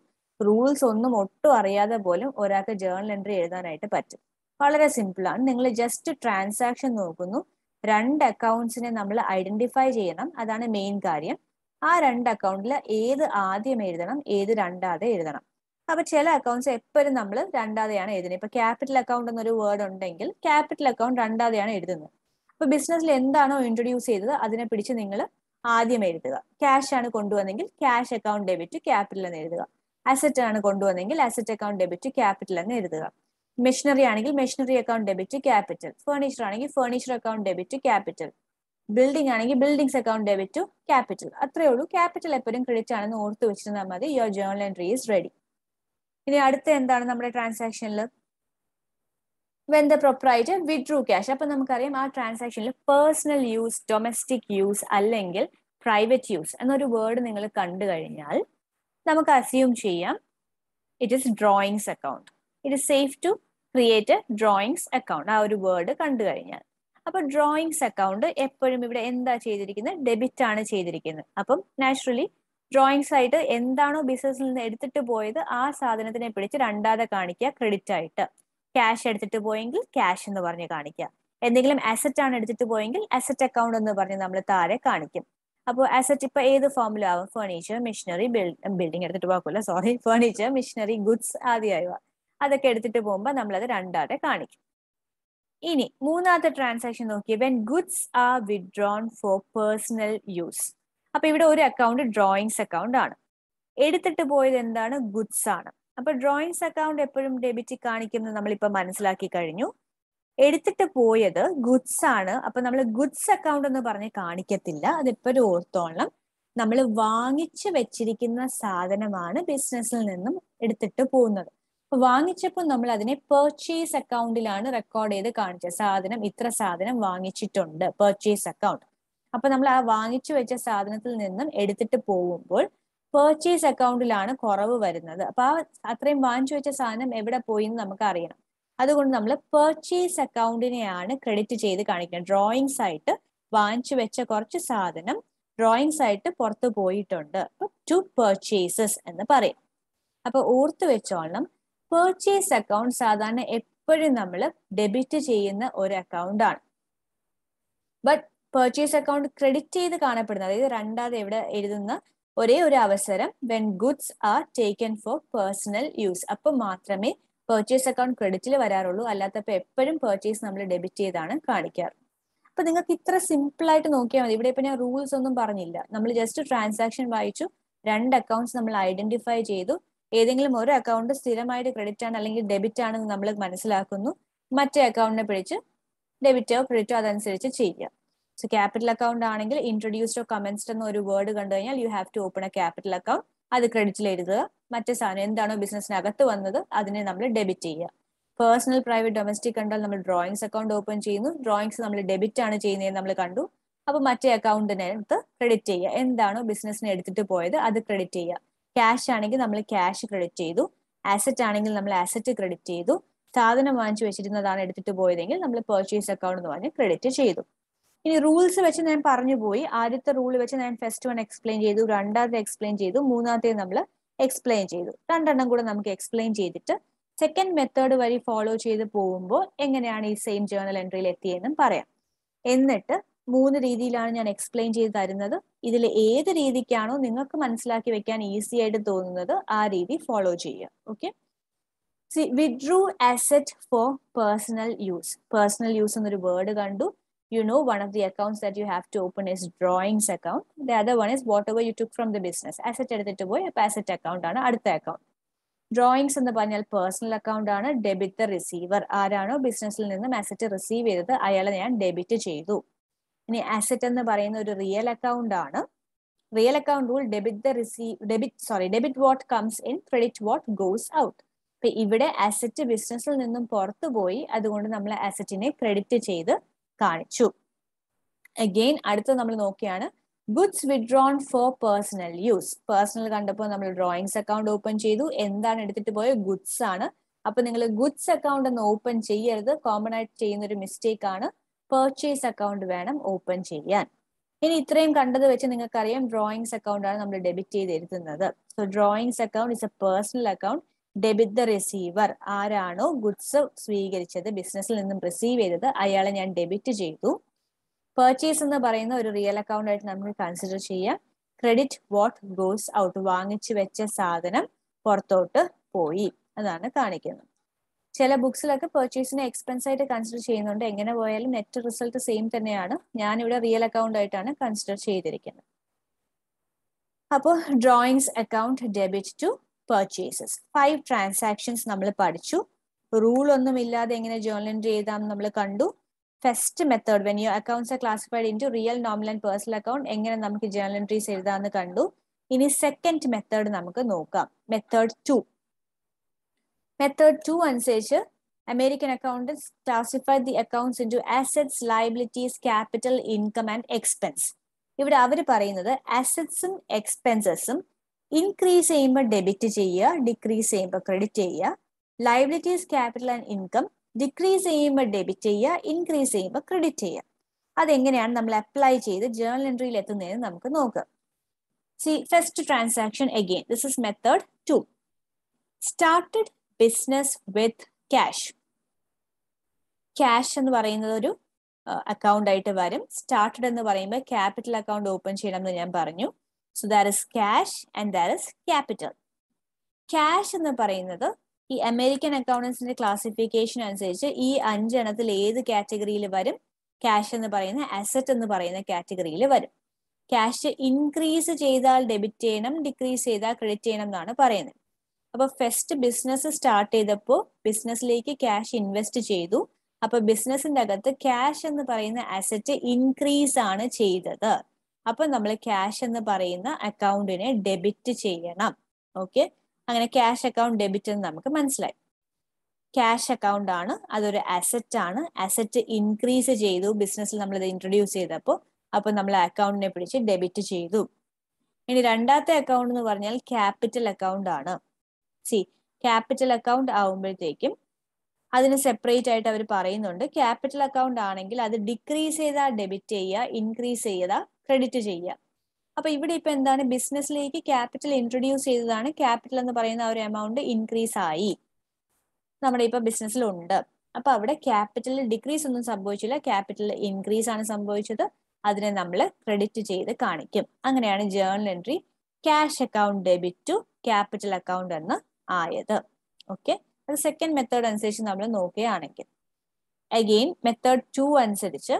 റൂൾസ് ഒന്നും ഒട്ടും അറിയാതെ പോലും ഒരാൾക്ക് ജേർണൽ എൻട്രി എഴുതാനായിട്ട് പറ്റും വളരെ സിമ്പിൾ ആണ് നിങ്ങൾ ജസ്റ്റ് ട്രാൻസാക്ഷൻ നോക്കുന്നു രണ്ട് അക്കൗണ്ട്സിനെ നമ്മൾ ഐഡന്റിഫൈ ചെയ്യണം അതാണ് മെയിൻ കാര്യം ആ രണ്ട് അക്കൗണ്ടിൽ ഏത് ആദ്യം എഴുതണം ഏത് രണ്ടാതെ എഴുതണം അപ്പൊ ചില അക്കൗണ്ട്സ് എപ്പോഴും നമ്മൾ രണ്ടാതെയാണ് എഴുതുന്നത് ഇപ്പൊ ക്യാപിറ്റൽ അക്കൗണ്ട് എന്നൊരു വേർഡ് ഉണ്ടെങ്കിൽ ക്യാപിറ്റൽ അക്കൗണ്ട് രണ്ടാതെയാണ് എഴുതുന്നത് അപ്പൊ ബിസിനസ്സിൽ എന്താണോ ഇൻട്രൊഡ്യൂസ് ചെയ്തത് അതിനെ പിടിച്ച് നിങ്ങൾ ആദ്യം എഴുതുക ക്യാഷ് ആണ് കൊണ്ടുവന്നെങ്കിൽ ക്യാഷ് അക്കൗണ്ട് ഡെബിറ്റ് ക്യാപിറ്റൽ എന്ന് എഴുതുക അസറ്റ് ആണ് കൊണ്ടുവന്നെങ്കിൽ അസറ്റ് അക്കൗണ്ട് ഡെബിറ്റ് ക്യാപിറ്റൽ എന്ന് എഴുതുക മെഷീനറി ആണെങ്കിൽ machinery account debit capital furniture ആണെങ്കിൽ furniture account debit capital building ആണെങ്കിൽ buildings account debit to capital അത്രയേ ഉള്ളൂ ക്യാപിറ്റൽ എപ്പോഴും ക്രെഡിറ്റ് ആണെന്ന് ഓർത്ത് വെച്ചിരുന്നാൽ മതി your journal entry is ready ഇനി അടുത്ത എന്താണ് നമ്മുടെ ട്രാൻസാക്ഷനിൽ വെൻ ദ പ്രോപ്പറായിട്ട് വിഡ്രൂ ക്യാഷ് അപ്പൊ നമുക്കറിയാം ആ ട്രാൻസാക്ഷനിൽ പേഴ്സണൽ യൂസ് ഡൊമസ്റ്റിക് യൂസ് അല്ലെങ്കിൽ പ്രൈവറ്റ് യൂസ് എന്നൊരു വേർഡ് നിങ്ങൾ കണ്ടു കഴിഞ്ഞാൽ നമുക്ക് അസ്യൂം ചെയ്യാം it is drawings account it is safe to create drawings account ആ ഒരു വേർഡ് കണ്ടു കഴിഞ്ഞാൽ അപ്പൊ ഡ്രോയിങ്സ് അക്കൗണ്ട് എപ്പോഴും ഇവിടെ എന്താ ചെയ്തിരിക്കുന്നത് ഡെബിറ്റ് ആണ് ചെയ്തിരിക്കുന്നത് അപ്പം നാച്ചുറലി ഡ്രോയിങ്സ് ആയിട്ട് എന്താണോ ബിസിനസ്സിൽ നിന്ന് എടുത്തിട്ട് പോയത് ആ സാധനത്തിനെ പിടിച്ച് രണ്ടാതെ കാണിക്കുക ക്രെഡിറ്റ് ആയിട്ട് ക്യാഷ് എടുത്തിട്ട് പോയെങ്കിൽ ക്യാഷ് എന്ന് പറഞ്ഞ് കാണിക്കുക എന്തെങ്കിലും അസറ്റ് ആണ് എടുത്തിട്ട് പോയെങ്കിൽ അസറ്റ് അക്കൗണ്ട് എന്ന് പറഞ്ഞ് നമ്മൾ താഴെ കാണിക്കും അപ്പോൾ അസറ്റ് ഇപ്പൊ ഏത് ആവും ഫേർണിച്ചർ മിഷനറി ബിൽഡിംഗ് എടുത്തിട്ട് പോകില്ല സോറി ഫേർണിച്ചർ മിഷനറി ഗുഡ്സ് ആദ്യമായവ അതൊക്കെ എടുത്തിട്ട് പോകുമ്പോൾ നമ്മളത് രണ്ടാതെ കാണിക്കും ഇനി മൂന്നാമത്തെ ട്രാൻസാക്ഷൻ നോക്കിയ when goods are withdrawn for personal use അപ്പൊ ഇവിടെ ഒരു അക്കൗണ്ട് ഡ്രോയിങ്സ് അക്കൗണ്ട് ആണ് എടുത്തിട്ട് പോയത് എന്താണ് ഗുഡ്സ് ആണ് അപ്പൊ ഡ്രോയിങ്സ് അക്കൗണ്ട് എപ്പോഴും ഡെബിറ്റ് കാണിക്കുന്നത് നമ്മളിപ്പോ മനസ്സിലാക്കി കഴിഞ്ഞു എടുത്തിട്ട് പോയത് ഗുഡ്സ് ആണ് അപ്പൊ നമ്മൾ ഗുഡ്സ് അക്കൗണ്ട് എന്ന് പറഞ്ഞ് കാണിക്കത്തില്ല അതിപ്പോഴും ഓർത്തോളം നമ്മൾ വാങ്ങിച്ചു വെച്ചിരിക്കുന്ന സാധനമാണ് ബിസിനസ്സിൽ നിന്നും എടുത്തിട്ട് പോകുന്നത് വാങ്ങിച്ചപ്പോൾ നമ്മൾ അതിനെ പെർച്ചേസ് അക്കൗണ്ടിലാണ് റെക്കോർഡ് ചെയ്ത് കാണിച്ചത് സാധനം ഇത്ര സാധനം വാങ്ങിച്ചിട്ടുണ്ട് പെർച്ചേസ് അക്കൗണ്ട് അപ്പൊ നമ്മൾ ആ വാങ്ങിച്ചു വെച്ച സാധനത്തിൽ നിന്നും എടുത്തിട്ട് പോകുമ്പോൾ പെർച്ചേസ് അക്കൗണ്ടിലാണ് കുറവ് വരുന്നത് അപ്പൊ ആ അത്രയും വാങ്ങിച്ചു വെച്ച സാധനം എവിടെ പോയി എന്ന് നമുക്ക് അറിയണം അതുകൊണ്ട് നമ്മൾ പെർച്ചേസ് അക്കൗണ്ടിനെയാണ് ക്രെഡിറ്റ് ചെയ്ത് കാണിക്കുന്നത് ഡ്രോയിങ്സ് ആയിട്ട് വാങ്ങിച്ചു വെച്ച കുറച്ച് സാധനം ഡ്രോയിങ്സ് ആയിട്ട് പുറത്തു പോയിട്ടുണ്ട് ടു പെർച്ചേസസ് എന്ന് പറയും അപ്പൊ ഓർത്ത് വെച്ചോളണം പെർച്ചേസ് അക്കൗണ്ട് സാധാരണ എപ്പോഴും നമ്മൾ ഡെബിറ്റ് ചെയ്യുന്ന ഒരു അക്കൗണ്ട് ആണ് ബട്ട് പെർച്ചേസ് അക്കൗണ്ട് ക്രെഡിറ്റ് ചെയ്ത് കാണപ്പെടുന്ന അതായത് രണ്ടാമത് എവിടെ എഴുതുന്ന ഒരേ ഒരു അവസരം when goods are taken for personal use അപ്പം മാത്രമേ പെർച്ചേസ് അക്കൗണ്ട് ക്രെഡിറ്റിൽ വരാറുള്ളൂ അല്ലാത്തപ്പോൾ എപ്പോഴും പെർച്ചേസ് നമ്മൾ ഡെബിറ്റ് ചെയ്താണ് കാണിക്കാറ് അപ്പൊ നിങ്ങൾക്ക് ഇത്ര സിമ്പിൾ ആയിട്ട് നോക്കിയാൽ മതി ഇവിടെ ഇപ്പൊ ഞാൻ റൂൾസ് ഒന്നും പറഞ്ഞില്ല നമ്മൾ ജസ്റ്റ് ട്രാൻസാക്ഷൻ വായിച്ചു രണ്ട് അക്കൗണ്ട്സ് നമ്മൾ ഐഡന്റിഫൈ ചെയ്തു ഏതെങ്കിലും ഒരു അക്കൗണ്ട് സ്ഥിരമായിട്ട് ക്രെഡിറ്റ് ആണ് അല്ലെങ്കിൽ ഡെബിറ്റ് ആണെന്ന് നമ്മൾ മനസ്സിലാക്കുന്നു മറ്റേ അക്കൗണ്ടിനെ പിടിച്ച് ഡെബിറ്റോ ക്രെഡിറ്റോ അതനുസരിച്ച് ചെയ്യുക സോ ക്യാപിറ്റൽ അക്കൗണ്ട് ആണെങ്കിൽ ഇൻട്രൊഡ്യൂസ്ഡ് കമൻസ്ഡ് എന്ന ഒരു വേർഡ് കണ്ടു കഴിഞ്ഞാൽ you have to open a capital account അത് ക്രെഡിറ്റിൽ എഴുതുക മറ്റേ സാധനം എന്താണോ ബിസിനസ്സിനകത്ത് വന്നത് അതിനെ നമ്മൾ ഡെബിറ്റ് ചെയ്യുക പേഴ്സണൽ പ്രൈവറ്റ് ഡൊമസ്റ്റിക് കണ്ടാൽ നമ്മൾ ഡ്രോയിങ്സ് അക്കൗണ്ട് ഓപ്പൺ ചെയ്യുന്നു ഡ്രോയിങ്സ് നമ്മൾ ഡെബിറ്റ് ആണ് ചെയ്യുന്നതെന്ന് നമ്മൾ കണ്ടു അപ്പോൾ മറ്റേ അക്കൗണ്ടിനകത്ത് ക്രെഡിറ്റ് ചെയ്യുക എന്താണോ ബിസിനസ്സിന് എടുത്തിട്ട് പോയത് അത് ക്രെഡിറ്റ് ചെയ്യുക ക്യാഷ് ആണെങ്കിൽ നമ്മൾ ക്യാഷ് ക്രെഡിറ്റ് ചെയ്തു ആസറ്റ് ആണെങ്കിൽ നമ്മൾ ആസറ്റ് ക്രെഡിറ്റ് ചെയ്തു സാധനം വാങ്ങിച്ചു വെച്ചിരുന്നതാണ് എടുത്തിട്ട് പോയതെങ്കിൽ നമ്മൾ പെർച്ചേസ് അക്കൗണ്ട് എന്ന് പറഞ്ഞ് ക്രെഡിറ്റ് ചെയ്തു ഇനി റൂൾസ് വെച്ച് ഞാൻ പറഞ്ഞു പോയി ആദ്യത്തെ റൂൾ വെച്ച് ഞാൻ ഫസ്റ്റ് വൺ എക്സ്പ്ലെയിൻ ചെയ്തു രണ്ടാമത്തെ എക്സ്പ്ലെയിൻ ചെയ്തു മൂന്നാമത്തെ നമ്മൾ എക്സ്പ്ലെയിൻ ചെയ്തു രണ്ടെണ്ണം കൂടെ നമുക്ക് എക്സ്പ്ലെയിൻ ചെയ്തിട്ട് സെക്കൻഡ് മെത്തേഡ് വഴി ഫോളോ ചെയ്ത് പോകുമ്പോൾ എങ്ങനെയാണ് ഈ സെയിം ജേർണൽ എൻട്രിയിൽ എത്തിയെന്നും പറയാം എന്നിട്ട് മൂന്ന് രീതിയിലാണ് ഞാൻ എക്സ്പ്ലെയിൻ ചെയ്ത് തരുന്നത് ഇതിൽ ഏത് രീതിക്കാണോ നിങ്ങൾക്ക് മനസ്സിലാക്കി വെക്കാൻ ഈസി ആയിട്ട് തോന്നുന്നത് ആ രീതി ഫോളോ ചെയ്യുക okay withdrew asset for personal use personal use എന്നൊരു വേർഡ് കണ്ടു you know one of the accounts that you have to open is drawings account other one is whatever you took from the business asset എടുത്തിട്ട് പോയി അപ്പൊ asset account ആണ് അടുത്ത account drawings എന്ന് പറഞ്ഞാൽ personal account ആണ് debit receiver ആരാണോ ബിസിനസ്സിൽ നിന്നും അസറ്റ് റിസീവ് ചെയ്തത് അയാളെ ഞാൻ ഡെബിറ്റ് ചെയ്തു ഇനി അസറ്റ് എന്ന് പറയുന്ന ഒരു റിയൽ അക്കൗണ്ട് ആണ് real account rule debit the receive debit sorry debit what comes in credit what goes out ഇപ്പൊ ഇവിടെ അസറ്റ് ബിസിനസ്സിൽ നിന്നും പുറത്തുപോയി അതുകൊണ്ട് നമ്മൾ അസറ്റിനെ ക്രെഡിറ്റ് ചെയ്ത് കാണിച്ചു അഗെയിൻ അടുത്ത നമ്മൾ നോക്കിയാണ് goods withdrawn for personal use personal കണ്ടപ്പോൾ നമ്മൾ ഡ്രോയിങ്സ് അക്കൗണ്ട് ഓപ്പൺ ചെയ്തു എന്താണ് എടുത്തിട്ട് പോയ ഗുഡ്സ് ആണ് അപ്പൊ നിങ്ങൾ ഗുഡ്സ് അക്കൗണ്ട് ഒന്ന് ഓപ്പൺ ചെയ്യരുത് കോമൺ ആയിട്ട് ചെയ്യുന്ന ഒരു മിസ്റ്റേക്ക് ആണ് പെർച്ചേസ് അക്കൗണ്ട് വേണം ഓപ്പൺ ചെയ്യാൻ ഇനി ഇത്രയും കണ്ടത് വെച്ച് നിങ്ങൾക്കറിയാം ഡ്രോയിങ്സ് അക്കൗണ്ട് ആണ് നമ്മൾ ഡെബിറ്റ് ചെയ്ത് എഴുതുന്നത് so drawings account is a personal account debit the receiver ആരാണോ ഗുഡ്സ് സ്വീകരിച്ചത് ബിസിനസ്സിൽ നിന്നും റിസീവ് ചെയ്തത് അയാളെ ഞാൻ ഡെബിറ്റ് ചെയ്തു പെർച്ചേസ് എന്ന് പറയുന്ന ഒരു റിയൽ അക്കൗണ്ട് ആയിട്ട് നമ്മൾ കൺസിഡർ ചെയ്യാം ക്രെഡിറ്റ് വാട്ട് ഗോസ് ഔട്ട് വാങ്ങിച്ചു വെച്ച സാധനം പുറത്തോട്ട് പോയി അതാണ് കാണിക്കുന്നത് ചില ബുക്സിലൊക്കെ പെർച്ചേസിനെ എക്സ്പെൻസ് ആയിട്ട് കൺസിഡർ ചെയ്യുന്നുണ്ട് എങ്ങനെ പോയാലും നെറ്റ് റിസൾട്ട് സെയിം തന്നെയാണ് ഞാനിവിടെ റിയൽ അക്കൗണ്ട് ആയിട്ടാണ് കൺസിഡർ ചെയ്തിരിക്കുന്നത് അപ്പോൾ drawings account debit to purchases five transactions നമ്മൾ പഠിച്ചു റൂൾ ഒന്നും ഇല്ലാതെ എങ്ങനെ ജേർണൽ എൻട്രി ചെയ്താൽ നമ്മൾ കണ്ടു first method when you accounts are classified into real nominal and personal account എങ്ങനെ നമുക്ക് ജേർണൽ എൻട്രീസ് എഴുതാമെന്ന് കണ്ടു ഇനി സെക്കൻഡ് മെത്തേഡ് നമുക്ക് നോക്കാം മെത്തേഡ് ടു മെത്തേഡ് ടു അനുസരിച്ച് American accountants classify the accounts into assets liabilities capital income and expense ഇവിടെ അവർ പറയുന്നത് അസെറ്റ്സും എക്സ്പെൻസസും ഇൻക്രീസ് ചെയ്യുമ്പോൾ ഡെബിറ്റ് ചെയ്യുക ഡിക്രീസ് ചെയ്യുമ്പോൾ ക്രെഡിറ്റ് ചെയ്യുക liabilities capital and income decrease ചെയ്യുമ്പോൾ ഡെബിറ്റ് ചെയ്യുക ഇൻക്രീസ് ചെയ്യുമ്പോൾ ക്രെഡിറ്റ് ചെയ്യുക അതെങ്ങനെയാണ് നമ്മൾ അപ്ലൈ ചെയ്ത് ജേണൽ എൻട്രിയിൽ എത്തുന്നതെന്ന് നമുക്ക് നോക്കാം see first transaction again this is method two started business with cash cash എന്ന് പറയുന്നത് ഒരു അക്കൗണ്ട് ആയിട്ട് വരും സ്റ്റാർട്ടഡ് എന്ന് പറയുമ്പോൾ ക്യാപിറ്റൽ അക്കൗണ്ട് ഓപ്പൺ ചെയ്യണം എന്ന് ഞാൻ പറഞ്ഞു so there is cash and there is capital cash എന്ന് പറയുന്നത് ഈ അമേരിക്കൻ അക്കൗണ്ടൻസിന്റെ ക്ലാസിഫിക്കേഷൻ അനുസരിച്ച് ഈ അഞ്ചെണ്ണത്തിൽ ഏത് കാറ്റഗറിയിൽ വരും ക്യാഷ് എന്ന് പറയുന്ന അസറ്റ് എന്ന് പറയുന്ന കാറ്റഗറിയിൽ വരും ക്യാഷ് ഇൻക്രീസ് ചെയ്താൽ ഡെബിറ്റ് ചെയ്യണം ഡിക്രീസ് ചെയ്താൽ ക്രെഡിറ്റ് ചെയ്യണം എന്നാണ് പറയുന്നത് അപ്പൊ ഫസ്റ്റ് ബിസിനസ് സ്റ്റാർട്ട് ചെയ്തപ്പോൾ ബിസിനസ്സിലേക്ക് ക്യാഷ് ഇൻവെസ്റ്റ് ചെയ്തു അപ്പൊ ബിസിനസിന്റെ അകത്ത് ക്യാഷ് എന്ന് പറയുന്ന അസറ്റ് ഇൻക്രീസ് ആണ് ചെയ്തത് അപ്പൊ നമ്മൾ ക്യാഷ് എന്ന് പറയുന്ന അക്കൗണ്ടിനെ ഡെബിറ്റ് ചെയ്യണം ഓക്കെ അങ്ങനെ ക്യാഷ് അക്കൗണ്ട് ഡെബിറ്റ് എന്ന് നമുക്ക് മനസ്സിലായി ക്യാഷ് അക്കൗണ്ട് ആണ് അതൊരു അസറ്റ് ആണ് അസറ്റ് ഇൻക്രീസ് ചെയ്തു ബിസിനസ്സിൽ നമ്മൾ ഇത് ഇൻട്രൊഡ്യൂസ് ചെയ്തപ്പോൾ അപ്പോൾ നമ്മൾ അക്കൗണ്ടിനെ പിടിച്ച് ഡെബിറ്റ് ചെയ്തു ഇനി രണ്ടാമത്തെ അക്കൗണ്ട് എന്ന് പറഞ്ഞാൽ ക്യാപിറ്റൽ അക്കൗണ്ട് ആണ് സി ക്യാപിറ്റൽ അക്കൗണ്ട് ആവുമ്പോഴത്തേക്കും അതിന് സെപ്പറേറ്റ് ആയിട്ട് അവർ പറയുന്നുണ്ട് ക്യാപിറ്റൽ അക്കൗണ്ട് ആണെങ്കിൽ അത് ഡിക്രീസ് ചെയ്താൽ ഡെബിറ്റ് ചെയ്യുക ഇൻക്രീസ് ചെയ്താൽ ക്രെഡിറ്റ് ചെയ്യുക അപ്പൊ ഇവിടെ ഇപ്പൊ എന്താണ് ബിസിനസ്സിലേക്ക് ക്യാപിറ്റൽ ഇൻട്രൊഡ്യൂസ് ചെയ്തതാണ് ക്യാപിറ്റൽ എന്ന് പറയുന്ന ഒരു എമൗണ്ട് ഇൻക്രീസ് ആയി നമ്മുടെ ഇപ്പൊ ബിസിനസ്സിലുണ്ട് അപ്പൊ അവിടെ ക്യാപിറ്റലിൽ ഡിക്രീസ് ഒന്നും സംഭവിച്ചില്ല ക്യാപിറ്റൽ ഇൻക്രീസ് ആണ് സംഭവിച്ചത് അതിനെ നമ്മൾ ക്രെഡിറ്റ് ചെയ്ത് കാണിക്കും അങ്ങനെയാണ് journal entry cash account debit to capital account എന്ന് ആയത് ഓക്കെ അത് സെക്കൻഡ് മെത്തേഡ് അനുസരിച്ച് നമ്മൾ നോക്കുകയാണെങ്കിൽ അഗെയിൻ മെത്തേഡ് ടു അനുസരിച്ച്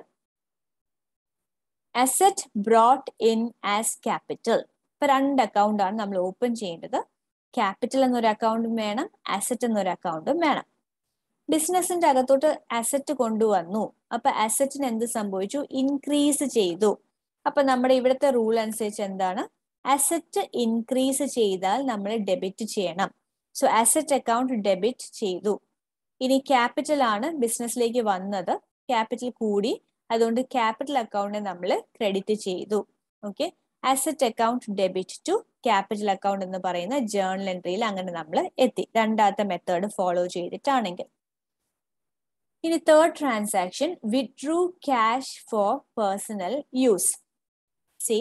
asset brought in as capital ഇപ്പൊ രണ്ട് അക്കൗണ്ടാണ് നമ്മൾ ഓപ്പൺ ചെയ്യേണ്ടത് ക്യാപിറ്റൽ എന്നൊരു അക്കൗണ്ടും വേണം അസറ്റ് എന്നൊരു അക്കൗണ്ടും വേണം ബിസിനസിന്റെ അകത്തോട്ട് അസറ്റ് കൊണ്ടുവന്നു അപ്പൊ അസറ്റിന് എന്ത് സംഭവിച്ചു ഇൻക്രീസ് ചെയ്തു അപ്പൊ നമ്മുടെ ഇവിടുത്തെ റൂൾ അനുസരിച്ച് എന്താണ് അസറ്റ് ഇൻക്രീസ് ചെയ്താൽ നമ്മൾ ഡെബിറ്റ് ചെയ്യണം സോ അസറ്റ് അക്കൗണ്ട് ഡെബിറ്റ് ചെയ്തു ഇനി ക്യാപിറ്റൽ ആണ് ബിസിനസ്സിലേക്ക് വന്നത് ക്യാപിറ്റൽ കൂടി അതുകൊണ്ട് ക്യാപിറ്റൽ അക്കൗണ്ട് നമ്മൾ ക്രെഡിറ്റ് ചെയ്തു okay asset account debit to capital account എന്ന് പറയുന്ന ജേണൽ എൻട്രിയിൽ അങ്ങനെ നമ്മൾ എത്തി രണ്ടാമത്തെ മെത്തേഡ് ഫോളോ ചെയ്തിട്ടാണെങ്കിൽ ഇനി third transaction withdrew cash for personal use see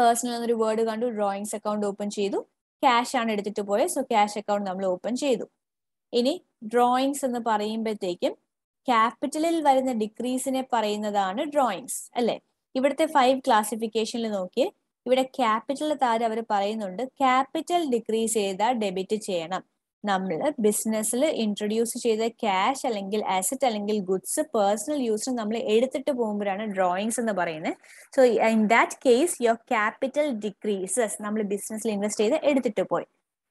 personal എന്നൊരു വേർഡ് കണ്ടു ഡ്രോയിങ്സ് അക്കൗണ്ട് ഓപ്പൺ ചെയ്തു ക്യാഷ് ആണ് എടുത്തിട്ട് പോയത് സോ ക്യാഷ് അക്കൗണ്ട് നമ്മൾ ഓപ്പൺ ചെയ്തു ഇനി ഡ്രോയിങ്സ് എന്ന് പറയുമ്പോഴത്തേക്കും ക്യാപിറ്റലിൽ വരുന്ന ഡിക്രീസിനെ പറയുന്നതാണ് ഡ്രോയിങ്സ് അല്ലെ ഇവിടുത്തെ ഫൈവ് ക്ലാസിഫിക്കേഷനിൽ നോക്കി ഇവിടെ ക്യാപിറ്റൽ താരം അവർ പറയുന്നുണ്ട് ക്യാപിറ്റൽ ഡിക്രീസ് ചെയ്താൽ ഡെബിറ്റ് ചെയ്യണം നമ്മൾ ബിസിനസ്സിൽ ഇൻട്രൊഡ്യൂസ് ചെയ്ത ക്യാഷ് അല്ലെങ്കിൽ അസറ്റ് അല്ലെങ്കിൽ ഗുഡ്സ് പേഴ്സണൽ യൂസ് നമ്മൾ എടുത്തിട്ട് പോകുമ്പോഴാണ് ഡ്രോയിങ്സ് എന്ന് പറയുന്നത് so in that case your capital decreases നമ്മൾ ബിസിനസ്സിൽ ഇൻവെസ്റ്റ് ചെയ്ത് എടുത്തിട്ട് പോയി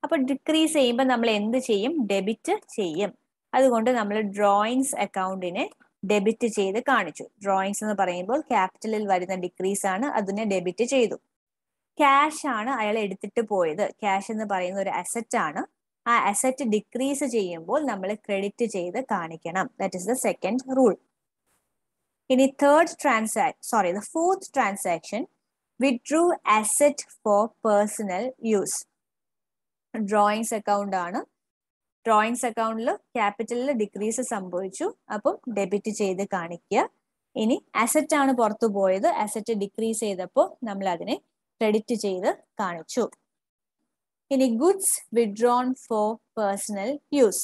അപ്പൊ ഡിക്രീസ് ചെയ്യുമ്പോൾ നമ്മൾ എന്ത് ചെയ്യും ഡെബിറ്റ് ചെയ്യും അതുകൊണ്ട് നമ്മൾ ഡ്രോയിങ്സ് അക്കൗണ്ടിനെ ഡെബിറ്റ് ചെയ്ത് കാണിച്ചു ഡ്രോയിങ്സ് എന്ന് പറയുമ്പോൾ ക്യാപിറ്റലിൽ വരുന്ന ഡിക്രീസ് ആണ് അതിനെ ഡെബിറ്റ് ചെയ്തു ക്യാഷ് ആണ് അയാൾ എടുത്തിട്ട് പോയത് ക്യാഷ് എന്ന് പറയുന്ന ഒരു അസറ്റ് ആണ് ആ അസറ്റ് ഡിക്രീസ് ചെയ്യുമ്പോൾ നമ്മൾ ക്രെഡിറ്റ് ചെയ്ത് കാണിക്കണം that is the second rule ഇനി third transaction sorry the fourth transaction withdrew asset for personal use drawings account ആണ് ഡ്രോയിങ്സ് അക്കൗണ്ടിൽ ക്യാപിറ്റലിൽ ഡിക്രീസ് സംഭവിച്ചു അപ്പം ഡെബിറ്റ് ചെയ്ത് കാണിക്കുക ഇനി അസറ്റ് ആണ് പുറത്തു പോയത് അസറ്റ് ഡിക്രീസ് ചെയ്തപ്പോൾ നമ്മൾ അതിനെ ക്രെഡിറ്റ് ചെയ്ത് കാണിച്ചു ഇനി goods withdrawn for personal use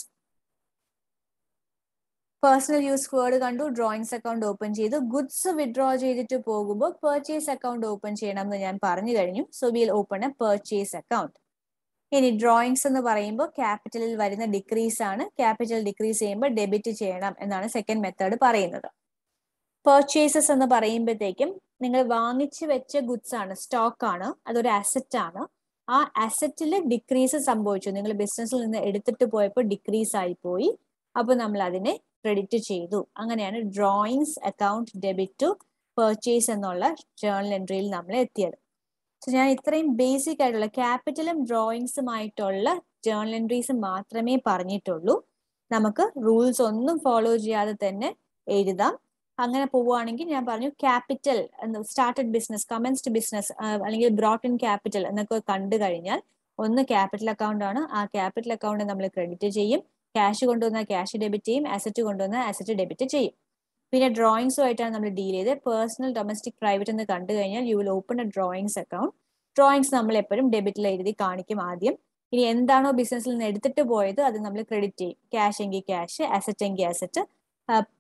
personal use word കണ്ടു ഡ്രോയിങ്സ് അക്കൗണ്ട് ഓപ്പൺ ചെയ്തു ഗുഡ്സ് വിഡ്രോ ചെയ്തിട്ട് പോകുമ്പോൾ പെർച്ചേസ് അക്കൗണ്ട് ഓപ്പൺ ചെയ്യണം എന്ന് ഞാൻ പറഞ്ഞു കഴിഞ്ഞു so will open a purchase account ഇനി ഡ്രോയിങ്സ് എന്ന് പറയുമ്പോൾ ക്യാപിറ്റലിൽ വരുന്ന ഡിക്രീസ് ആണ് ക്യാപിറ്റൽ ഡിക്രീസ് ചെയ്യുമ്പോൾ ഡെബിറ്റ് ചെയ്യണം എന്നാണ് സെക്കൻഡ് മെത്തേഡ് പറയുന്നത് പെർച്ചേസസ് എന്ന് പറയുമ്പോഴത്തേക്കും നിങ്ങൾ വാങ്ങിച്ചു വെച്ച ഗുഡ്സ് ആണ് സ്റ്റോക്ക് ആണ് അതൊരു അസറ്റ് ആണ് ആ അസറ്റിൽ ഡിക്രീസ് സംഭവിച്ചു നിങ്ങൾ ബിസിനസ്സിൽ നിന്ന് എടുത്തിട്ട് പോയപ്പോൾ ഡിക്രീസ് ആയി പോയി അപ്പൊ നമ്മൾ അതിനെ ക്രെഡിറ്റ് ചെയ്തു അങ്ങനെയാണ് drawings account debit to purchase എന്നുള്ള ജേണൽ എൻട്രിയിൽ നമ്മൾ എത്തിയത് ഞാൻ ഇത്രയും ബേസിക് ആയിട്ടുള്ള ക്യാപിറ്റലും ഡ്രോയിങ്സുമായിട്ടുള്ള ജേണൽ എൻട്രീസ് മാത്രമേ പറഞ്ഞിട്ടുള്ളൂ നമുക്ക് റൂൾസ് ഒന്നും ഫോളോ ചെയ്യാതെ തന്നെ എഴുതാം അങ്ങനെ പോവുകയാണെങ്കിൽ ഞാൻ പറഞ്ഞു capital started business commenced business അല്ലെങ്കിൽ ബ്രോട്ട് ഇൻ ക്യാപിറ്റൽ എന്നൊക്കെ കണ്ടു കഴിഞ്ഞാൽ ഒന്ന് ക്യാപിറ്റൽ അക്കൗണ്ട് ആണ് ആ ക്യാപിറ്റൽ അക്കൗണ്ട് നമ്മൾ ക്രെഡിറ്റ് ചെയ്യും ക്യാഷ് കൊണ്ടുവന്ന ക്യാഷ് ഡെബിറ്റ് ചെയ്യും അസറ്റ് കൊണ്ടുവന്ന അസറ്റ് ഡെബിറ്റ് ചെയ്യും പിന്നെ ആയിട്ടാണ് നമ്മൾ ഡീൽ ചെയ്ത് പേഴ്സണൽ ഡൊമസ്റ്റിക് പ്രൈവറ്റ് എന്ന് കണ്ടു കഴിഞ്ഞാൽ you will open a drawings account drawings നമ്മൾ എപ്പോഴും ഡെബിറ്റിൽ എഴുതി കാണിക്കും ആദ്യം ഇനി എന്താണോ ബിസിനസ്സിൽ നിന്ന് എടുത്തിട്ട് പോയത് അത് നമ്മൾ ക്രെഡിറ്റ് ചെയ്യും ക്യാഷ് എങ്കിൽ ക്യാഷ് അസറ്റ് എങ്കിൽ അസറ്റ്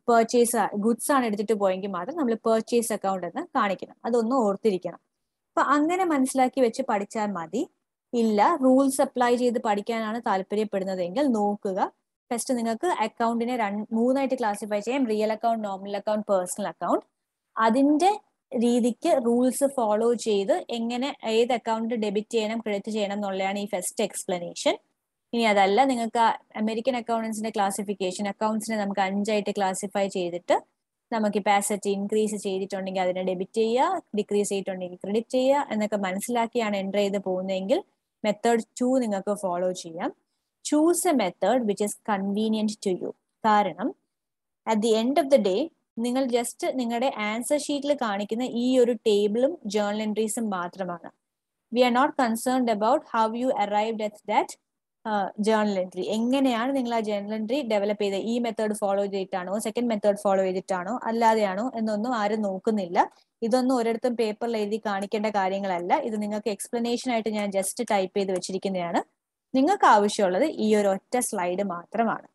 പെർച്ചേസ് ഗുഡ്സ് ആണ് എടുത്തിട്ട് പോയെങ്കിൽ മാത്രം നമ്മൾ പെർച്ചേസ് അക്കൗണ്ട് എന്ന് കാണിക്കണം അതൊന്ന് ഓർത്തിരിക്കണം അപ്പൊ അങ്ങനെ മനസ്സിലാക്കി വെച്ച് പഠിച്ചാൽ മതി ഇല്ല റൂൾസ് അപ്ലൈ ചെയ്ത് പഠിക്കാനാണ് താല്പര്യപ്പെടുന്നതെങ്കിൽ നോക്കുക ഫസ്റ്റ് നിങ്ങൾക്ക് അക്കൗണ്ടിനെ മൂന്നായിട്ട് ക്ലാസിഫൈ ചെയ്യാം real account normal account personal account അതിന്റെ രീതിക്ക് റൂൾസ് ഫോളോ ചെയ്ത് എങ്ങനെ ഏത് അക്കൗണ്ട് ഡെബിറ്റ് ചെയ്യണം ക്രെഡിറ്റ് ചെയ്യണം എന്നുള്ളതാണ് ഈ ഫസ്റ്റ് എക്സ്പ്ലനേഷൻ ഇനി അതല്ല നിങ്ങൾക്ക് അമേരിക്കൻ അക്കൗണ്ട്സിന്റെ ക്ലാസിഫിക്കേഷൻ അക്കൗണ്ട്സിനെ നമുക്ക് അഞ്ചായിട്ട് ക്ലാസിഫൈ ചെയ്തിട്ട് നമുക്ക് ഇപ്പം ആസറ്റ് ഇൻക്രീസ് ചെയ്തിട്ടുണ്ടെങ്കിൽ അതിനെ ഡെബിറ്റ് ചെയ്യുക ഡിക്രീസ് ചെയ്തിട്ടുണ്ടെങ്കിൽ ക്രെഡിറ്റ് ചെയ്യുക എന്നൊക്കെ മനസ്സിലാക്കിയാണ് എൻ്റർ ചെയ്ത് പോകുന്നതെങ്കിൽ മെത്തേഡ് ടു നിങ്ങൾക്ക് ഫോളോ ചെയ്യാം choose a method which is convenient to you കാരണം at the end of the day നിങ്ങൾ ജസ്റ്റ് നിങ്ങളുടെ ആൻസർ ഷീറ്റിൽ കാണിക്കുന്ന ഈ ഒരു ടേബിളും ജേർണൽ എൻട്രീസും മാത്രമാണ് we are not concerned about how you arrive at that journal entry എങ്ങനെയാണ് നിങ്ങൾ ആ ജേണൽ എൻട്രി ഡെവലപ്പ് ചെയ്തത് ഈ മെത്തേഡ് ഫോളോ ചെയ്തിട്ടാണോ സെക്കൻഡ് മെത്തേഡ് ഫോളോ ചെയ്തിട്ടാണോ അല്ലാതെയാണോ എന്നൊന്നും ആരും നോക്കുന്നില്ല ഇതൊന്നും ഒരിടത്തും പേപ്പറിൽ എഴുതി കാണിക്കേണ്ട കാര്യങ്ങളല്ല ഇത് നിങ്ങൾക്ക് എക്സ്പ്ലനേഷൻ ആയിട്ട് ഞാൻ ജസ്റ്റ് ടൈപ്പ് ചെയ്ത് വെച്ചിരിക്കുന്നതാണ് നിങ്ങൾക്ക് ആവശ്യമുള്ളത് ഈ ഒരു ഒറ്റ സ്ലൈഡ് മാത്രമാണ്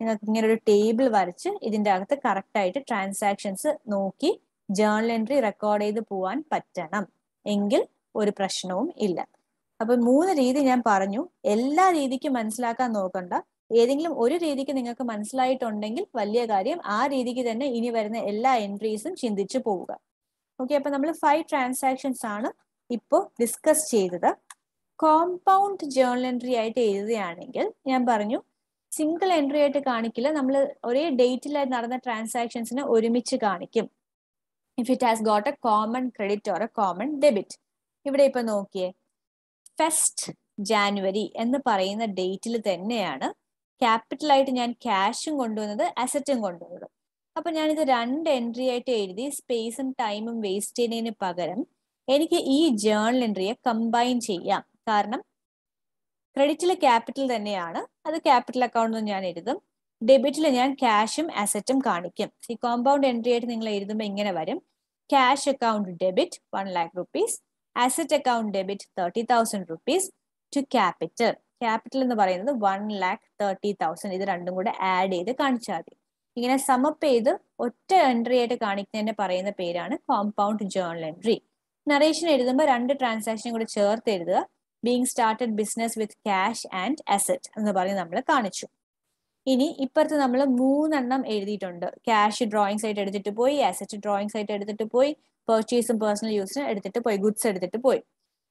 നിങ്ങൾക്ക് ഇങ്ങനെ ഒരു ടേബിൾ വരച്ച് ഇതിന്റെ അകത്ത് ആയിട്ട് ട്രാൻസാക്ഷൻസ് നോക്കി ജേണൽ എൻട്രി റെക്കോർഡ് ചെയ്ത് പോവാൻ പറ്റണം എങ്കിൽ ഒരു പ്രശ്നവും ഇല്ല അപ്പൊ മൂന്ന് രീതി ഞാൻ പറഞ്ഞു എല്ലാ രീതിക്കും മനസ്സിലാക്കാൻ നോക്കണ്ട ഏതെങ്കിലും ഒരു രീതിക്ക് നിങ്ങൾക്ക് മനസ്സിലായിട്ടുണ്ടെങ്കിൽ വലിയ കാര്യം ആ രീതിക്ക് തന്നെ ഇനി വരുന്ന എല്ലാ എൻട്രീസും ചിന്തിച്ചു പോവുക ഓക്കെ അപ്പൊ നമ്മൾ ഫൈവ് ട്രാൻസാക്ഷൻസ് ആണ് ഇപ്പോൾ ഡിസ്കസ് ചെയ്തത് കോമ്പൗണ്ട് ജേണൽ എൻട്രി ആയിട്ട് എഴുതുകയാണെങ്കിൽ ഞാൻ പറഞ്ഞു സിംഗിൾ എൻട്രി ആയിട്ട് കാണിക്കില്ല നമ്മൾ ഒരേ ഡേറ്റിൽ നടന്ന ട്രാൻസാക്ഷൻസിനെ ഒരുമിച്ച് കാണിക്കും if it has got a common credit or a common debit ഇവിടെ ഇപ്പൊ നോക്കിയേ ഫസ്റ്റ് ജാനുവരി എന്ന് പറയുന്ന ഡേറ്റിൽ തന്നെയാണ് ക്യാപിറ്റലായിട്ട് ഞാൻ ക്യാഷും കൊണ്ടുവന്നത് അസറ്റും കൊണ്ടുവന്നത് അപ്പൊ ഞാനിത് രണ്ട് എൻട്രി ആയിട്ട് എഴുതി സ്പേസും ടൈമും വേസ്റ്റ് ചെയ്യുന്നതിന് പകരം എനിക്ക് ഈ ജേണൽ എൻട്രിയെ കമ്പൈൻ ചെയ്യാം കാരണം ക്രെഡിറ്റിൽ ക്യാപിറ്റൽ തന്നെയാണ് അത് ക്യാപിറ്റൽ അക്കൗണ്ട് ഞാൻ എഴുതും ഡെബിറ്റിൽ ഞാൻ ക്യാഷും അസറ്റും കാണിക്കും ഈ കോമ്പൗണ്ട് എൻട്രി ആയിട്ട് നിങ്ങൾ എഴുതുമ്പോൾ ഇങ്ങനെ വരും cash account debit one lakh rupees asset account debit thirty thousand rupees to capital capital എന്ന് പറയുന്നത് വൺ ലാക്ക് തേർട്ടി തൗസൻഡ് ഇത് രണ്ടും കൂടെ ആഡ് ചെയ്ത് കാണിച്ചാൽ മതി ഇങ്ങനെ സമപ്പ് ചെയ്ത് ഒറ്റ എൻട്രി ആയിട്ട് കാണിക്കുന്നതിന് പറയുന്ന പേരാണ് കോമ്പൗണ്ട് ജേണൽ എൻട്രി നറേഷൻ എഴുതുമ്പോൾ രണ്ട് ട്രാൻസാക്ഷനും കൂടെ ചേർത്ത് എഴുതുക being started business with cash and asset എന്ന് പറഞ്ഞ് നമ്മൾ കാണിച്ചു ഇനി ഇപ്പുറത്ത് നമ്മൾ മൂന്നെണ്ണം എഴുതിയിട്ടുണ്ട് ക്യാഷ് ഡ്രോയിങ്സ് ആയിട്ട് എടുത്തിട്ട് പോയി അസറ്റ് ഡ്രോയിങ്സ് ആയിട്ട് എടുത്തിട്ട് പോയി പെർച്ചേസും പേഴ്സണൽ യൂസിനും എടുത്തിട്ട് പോയി ഗുഡ്സ് എടുത്തിട്ട് പോയി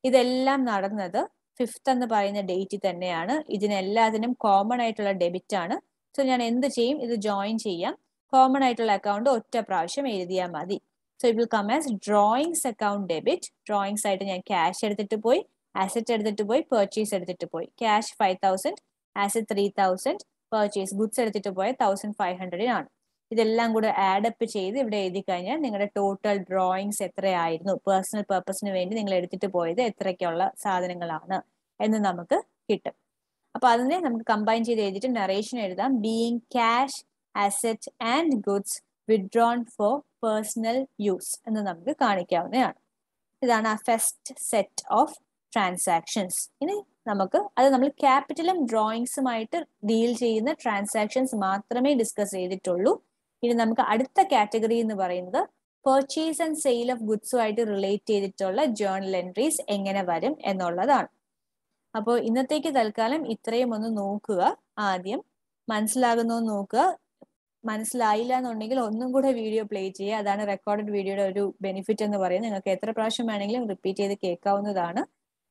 ഇതെല്ലാം നടന്നത് ഫിഫ്ത്ത് എന്ന് പറയുന്ന ഡേറ്റിൽ തന്നെയാണ് ഇതിനെല്ലാത്തിനും കോമൺ ആയിട്ടുള്ള ഡെബിറ്റ് ആണ് സോ ഞാൻ എന്ത് ചെയ്യും ഇത് ജോയിൻ ചെയ്യാം കോമൺ ആയിട്ടുള്ള അക്കൗണ്ട് ഒറ്റ പ്രാവശ്യം എഴുതിയാൽ മതി so it will come as drawings account debit drawings ആയിട്ട് ഞാൻ ക്യാഷ് എടുത്തിട്ട് പോയി അസറ്റ് എടുത്തിട്ട് പോയി പെർച്ചേസ് എടുത്തിട്ട് പോയി cash five thousand asset three thousand purchase goods എടുത്തിട്ട് പോയ തൗസൻഡ് ഫൈവ് ഹൺഡ്രഡിനാണ് ഇതെല്ലാം കൂടെ ആഡപ്പ് ചെയ്ത് ഇവിടെ എഴുതി കഴിഞ്ഞാൽ നിങ്ങളുടെ ടോട്ടൽ ഡ്രോയിങ്സ് എത്രയായിരുന്നു പേഴ്സണൽ പർപ്പസിന് വേണ്ടി നിങ്ങൾ എടുത്തിട്ട് പോയത് എത്രയ്ക്കുള്ള സാധനങ്ങളാണ് എന്ന് നമുക്ക് കിട്ടും അപ്പൊ അതിനെ നമുക്ക് കമ്പൈൻ ചെയ്ത് എഴുതിയിട്ട് നറേഷൻ എഴുതാം being cash asset and goods withdrawn for personal use എന്ന് നമുക്ക് കാണിക്കാവുന്നതാണ് ഇതാണ് ആ ഫസ്റ്റ് സെറ്റ് ഓഫ് ട്രാൻസാക്ഷൻസ് ഇനി നമുക്ക് അത് നമ്മൾ ക്യാപിറ്റലും ഡ്രോയിങ്സുമായിട്ട് ഡീൽ ചെയ്യുന്ന ട്രാൻസാക്ഷൻസ് മാത്രമേ ഡിസ്കസ് ചെയ്തിട്ടുള്ളൂ ഇനി നമുക്ക് അടുത്ത കാറ്റഗറി എന്ന് പറയുന്നത് പർച്ചേസ് ആൻഡ് സെയിൽ ഓഫ് ഗുഡ്സുമായിട്ട് റിലേറ്റ് ചെയ്തിട്ടുള്ള ജേർണൽ എൻട്രീസ് എങ്ങനെ വരും എന്നുള്ളതാണ് അപ്പോൾ ഇന്നത്തേക്ക് തൽക്കാലം ഇത്രയും ഒന്ന് നോക്കുക ആദ്യം മനസ്സിലാകുന്നു നോക്കുക മനസ്സിലായില്ല എന്നുണ്ടെങ്കിൽ ഒന്നും കൂടെ വീഡിയോ പ്ലേ ചെയ്യുക അതാണ് റെക്കോർഡഡ് വീഡിയോയുടെ ഒരു ബെനിഫിറ്റ് എന്ന് പറയുന്നത് നിങ്ങൾക്ക് എത്ര പ്രാവശ്യം വേണമെങ്കിലും റിപ്പീറ്റ് ചെയ്ത് കേൾക്കാവുന്നതാണ്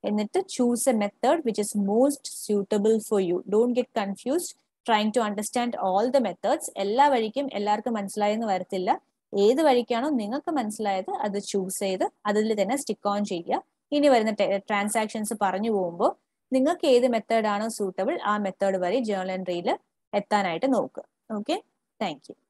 എന്നിട്ട് choose a method which is most suitable for you don't get confused trying to understand all the methods എല്ലാ വഴിക്കും എല്ലാവർക്കും മനസ്സിലായെന്ന് വരത്തില്ല ഏത് വഴിക്കാണോ നിങ്ങൾക്ക് മനസ്സിലായത് അത് ചൂസ് ചെയ്ത് അതിൽ തന്നെ സ്റ്റിക്ക് ഓൺ ചെയ്യുക ഇനി വരുന്ന ട്രാൻസാക്ഷൻസ് പറഞ്ഞു പോകുമ്പോൾ നിങ്ങൾക്ക് ഏത് മെത്തേഡാണോ സൂട്ടബിൾ ആ മെത്തേഡ് വരെ ജേർണൽ എൻട്രിയിൽ എത്താനായിട്ട് നോക്കുക ഓക്കെ താങ്ക് യു